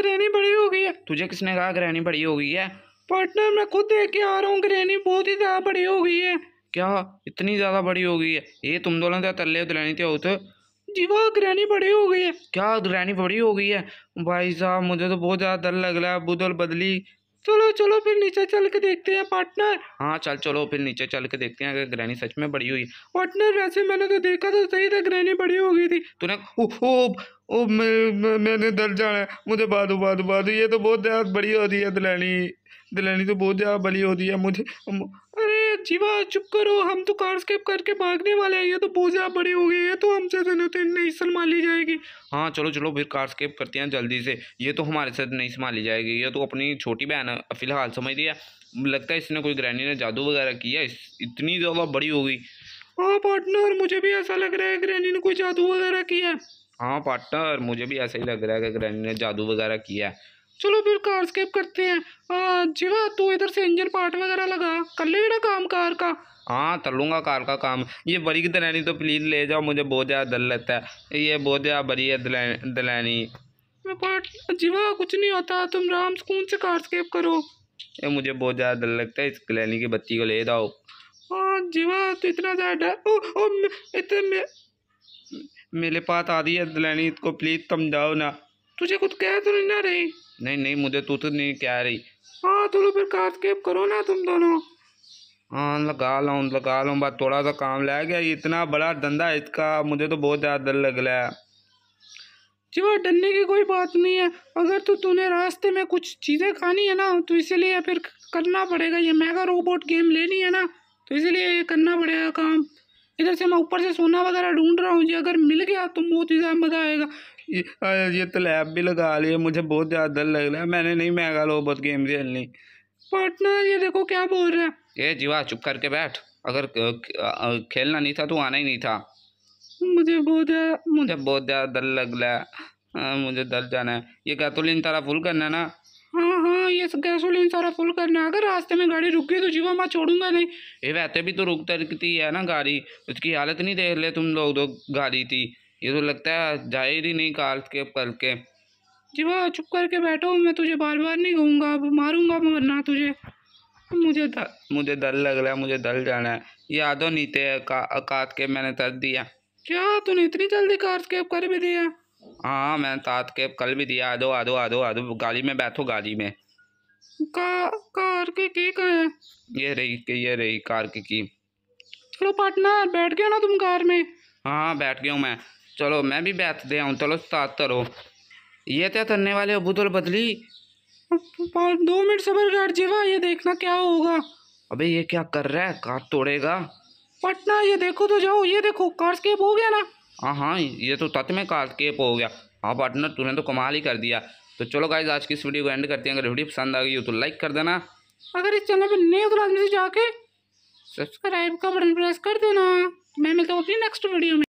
ग्रहणी बड़ी हो गई है तुझे किसने कहा ग्रहणी बड़ी हो गई है पार्टनर मैं खुद देख के आ रहा हूँ ग्रहणी बहुत ही ज़्यादा बड़ी हो गई है क्या इतनी ज़्यादा बड़ी हो गई है ये तुम दोनों तो तल्ले उतलानी थे उत जी वाह ग्रहणी बड़ी हो गई है क्या ग्रहणी बड़ी हो गई है भाई साहब मुझे तो बहुत ज़्यादा डर लग रहा है बुदल बदली चलो चलो फिर नीचे चल के देखते हैं पार्टनर हाँ चल चलो फिर नीचे चल के देखते हैं अगर ग्रैनी सच में बड़ी हुई पार्टनर वैसे मैंने तो देखा तो सही था ग्रैनी बड़ी हो गई थी तूने ओ, ओ, ओ मैं, मैंने डर जाना है मुझे बाद बाद बाद ये तो बहुत ज़्यादा बड़ी हो रही है दलैनी दलैनी तो बहुत ज़्यादा बड़ी हो रही है मुझे जीवा चुप करो हम तो कार स्केप करके भागने वाले हैं ये तो बोझा बड़ी हो गई है तो हमसे तो नहीं ली जाएगी हाँ चलो चलो फिर कार स्केप करते हैं जल्दी से ये तो हमारे साथ नहीं संभाली जाएगी ये तो अपनी छोटी बहन फिलहाल समझ लिया लगता है इसने कोई ग्रैनी ने जादू वगैरह किया इतनी ज़्यादा बड़ी हो गई हाँ पार्टनर मुझे भी ऐसा लग रहा है ग्रैनी ने कोई जादू वगैरह किया हाँ पार्टनर मुझे भी ऐसा ही लग रहा है कि ग्रैनी ने जादू वगैरह किया है चलो फिर कार स्केप करते हैं जीवा तू इधर से इंजन पार्ट वगैरह लगा कर ले ना काम कार का हाँ कर लूँगा कार का काम ये बड़ी की दलैनी तो प्लीज़ ले जाओ मुझे बहुत ज़्यादा दल लेता है ये बहुत ज़्यादा बड़ी है दलैनी जीवा कुछ नहीं होता तुम राम सुकून से कार स्केप करो ये मुझे बहुत ज़्यादा दल लगता है इस दलैनी की बत्ती को ले जाओ हाँ जीवा तो इतना ज़्यादा डर इतने मेरे पास आ रही है दलैनी इसको प्लीज़ तुम जाओ ना तुझे कुछ कह तो नहीं ना रही नहीं नहीं मुझे तू तो नहीं कह रही हाँ चलो फिर काट करो ना तुम दोनों हाँ लगा लो लगा लो बस थोड़ा सा काम लग गया इतना बड़ा धंधा है इसका मुझे तो बहुत ज़्यादा डर लग रहा है जी वो डरने की कोई बात नहीं है अगर तो तूने रास्ते में कुछ चीज़ें खानी है ना तो इसीलिए फिर करना पड़ेगा ये मेगा रोबोट गेम लेनी है ना तो इसीलिए ये करना पड़ेगा काम इधर से मैं ऊपर से सोना वगैरह ढूंढ रहा हूँ जी अगर मिल गया तो बहुत ही ज़्यादा मज़ा आएगा ये, ये तो लैब भी लगा ली है मुझे बहुत ज़्यादा डर लग रहा है मैंने नहीं मैगा बहुत गेम खेलनी पार्टनर ये देखो क्या बोल रहे हैं ये जीवा चुप करके बैठ अगर खेलना नहीं था तो आना ही नहीं था मुझे बहुत मुझे बहुत ज़्यादा डर लग रहा है मुझे डर जाना है ये गैसोलीन तारा फुल करना है ना हाँ हाँ ये गैसोलीन सारा फुल करना है अगर रास्ते में गाड़ी रुक गई तो जीवा मैं छोड़ूंगा नहीं ये वैसे भी तो रुकता रुकती है ना गाड़ी उसकी हालत नहीं देख ले तुम लोग दो तो गाड़ी थी ये तो लगता है जाहिर ही नहीं काल के कल के जी वाह चुप करके बैठो मैं तुझे बार बार नहीं कहूँगा अब मारूंगा मरना तुझे मुझे द, मुझे डर लग रहा है मुझे डर जाना है ये आधो नीते काट के मैंने तर दिया क्या तूने इतनी जल्दी कारस्केप कर भी दिया हाँ मैंने तात के कल भी दिया आधो आधो आधो आधो गाली में बैठो गाली में का कार के की है ये रही के ये रही कार के की चलो पार्टनर बैठ गया ना तुम कार में हाँ बैठ गया हूँ मैं चलो मैं भी बैठ दे आऊँ चलो साथ करो ये तो करने वाले अबू तो बदली दो मिनट सबर कर जीवा ये देखना क्या होगा अबे ये क्या कर रहा है कार तोड़ेगा पटना ये देखो तो जाओ ये देखो कारस्केप हो गया ना हाँ हाँ ये तो तत् में कारस्केप हो गया हाँ पार्टनर तूने तो कमाल ही कर दिया तो चलो गाइज आज की इस वीडियो को एंड करते हैं अगर वीडियो पसंद आ गई हो तो लाइक कर देना अगर इस चैनल पर नए हो तो आदमी से जाके सब्सक्राइब का बटन प्रेस कर देना मैं मिलता हूँ अपनी नेक्स्ट वीडियो में